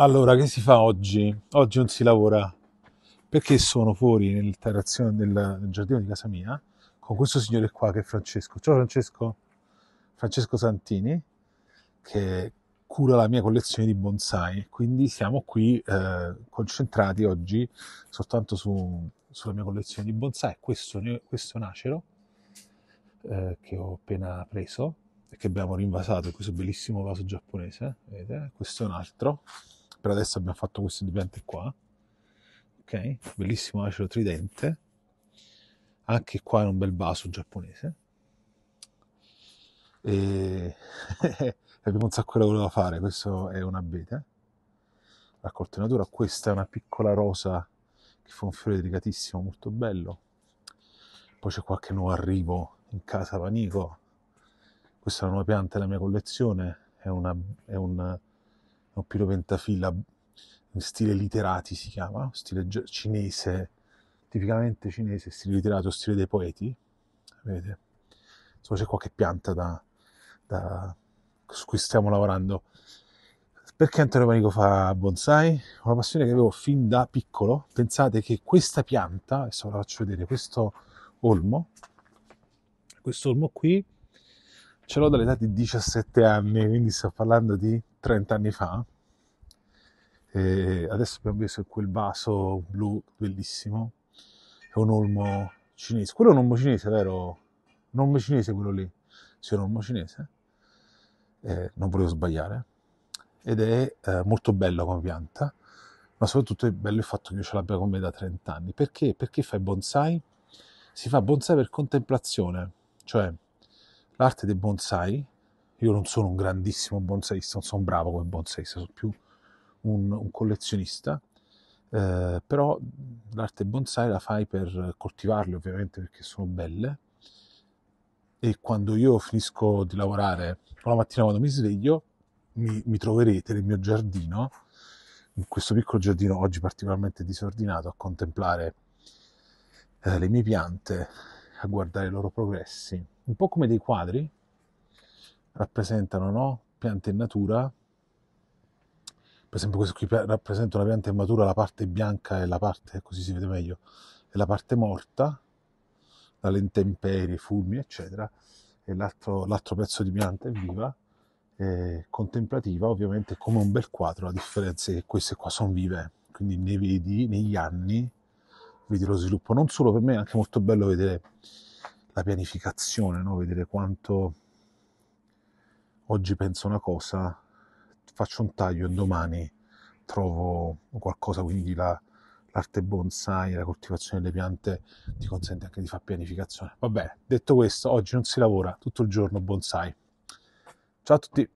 Allora, che si fa oggi? Oggi non si lavora perché sono fuori nell'interazione del giardino di casa mia con questo signore qua che è Francesco. Ciao Francesco, Francesco Santini, che cura la mia collezione di bonsai. Quindi siamo qui eh, concentrati oggi soltanto su, sulla mia collezione di bonsai. Questo, questo è un acero eh, che ho appena preso e che abbiamo rinvasato in questo bellissimo vaso giapponese. Vedete? Questo è un altro per adesso abbiamo fatto questo dipendente qua ok bellissimo acero tridente anche qua in un bel vaso giapponese e abbiamo un sacco di lavoro da fare questo è un abete raccolto in natura questa è una piccola rosa che fa un fiore delicatissimo molto bello poi c'è qualche nuovo arrivo in casa panico questa è una nuova pianta della mia collezione è una, è una no, pilo pentafilla in stile literati si chiama, stile cinese, tipicamente cinese, stile literato, stile dei poeti, vedete? Insomma c'è qualche pianta da, da, su cui stiamo lavorando. Perché Antonio Manico fa bonsai? Una passione che avevo fin da piccolo. Pensate che questa pianta, adesso ve la faccio vedere, questo olmo, questo olmo qui, ce l'ho dall'età di 17 anni, quindi sto parlando di 30 anni fa, e adesso abbiamo visto quel vaso blu bellissimo, è un olmo cinese. Quello è un olmo cinese, vero? Un olmo cinese quello lì, sì, è un olmo cinese. Eh, non volevo sbagliare. Ed è eh, molto bello come pianta, ma soprattutto è bello il fatto che io ce l'abbia con me da 30 anni. Perché? Perché fai bonsai? Si fa bonsai per contemplazione, cioè l'arte dei bonsai. Io non sono un grandissimo bonsaista, non sono bravo come bonsaista, sono più un, un collezionista, eh, però l'arte bonsai la fai per coltivarle ovviamente perché sono belle e quando io finisco di lavorare, la mattina quando mi sveglio, mi, mi troverete nel mio giardino, in questo piccolo giardino oggi particolarmente disordinato, a contemplare eh, le mie piante, a guardare i loro progressi, un po' come dei quadri, rappresentano no? piante in natura per esempio questo qui rappresenta una pianta immatura, la parte bianca è la parte, così si vede meglio, è la parte morta, dalle intemperie, fulmini, eccetera, e l'altro, l'altro pezzo di pianta è viva, è contemplativa, ovviamente come un bel quadro, la differenza è che queste qua sono vive, quindi ne vedi negli anni, vedi lo sviluppo, non solo per me, è anche molto bello vedere la pianificazione, no? vedere quanto oggi penso una cosa, faccio un taglio e domani trovo qualcosa, quindi la, l'arte bonsai, la coltivazione delle piante ti consente anche di fare pianificazione. Va bene, detto questo, oggi non si lavora tutto il giorno bonsai. Ciao a tutti!